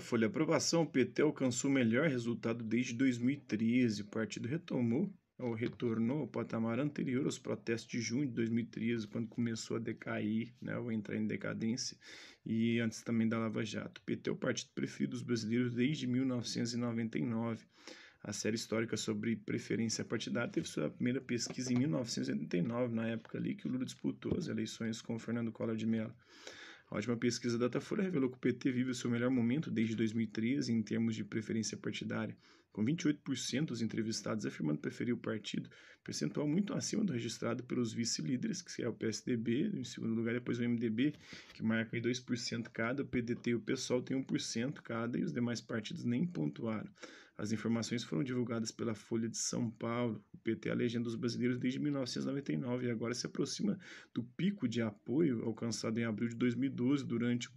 Folha: aprovação, o PT alcançou o melhor resultado desde 2013. O partido retomou ou retornou ao patamar anterior aos protestos de junho de 2013, quando começou a decair, né, ou entrar em decadência, e antes também da Lava Jato. O PT é o partido preferido dos brasileiros desde 1999. A série histórica sobre preferência partidária teve sua primeira pesquisa em 1989, na época ali que o Lula disputou as eleições com o Fernando Collor de Mello. A última pesquisa Datafolha revelou que o PT vive o seu melhor momento desde 2013 em termos de preferência partidária, com 28% dos entrevistados afirmando preferir o partido, percentual muito acima do registrado pelos vice-líderes, que é o PSDB, em segundo lugar, depois o MDB, que marca 2% cada, o PDT e o PSOL tem 1% cada, e os demais partidos nem pontuaram. As informações foram divulgadas pela Folha de São Paulo. O PT é a legenda dos brasileiros desde 1999 e agora se aproxima do pico de apoio alcançado em abril de 2012 durante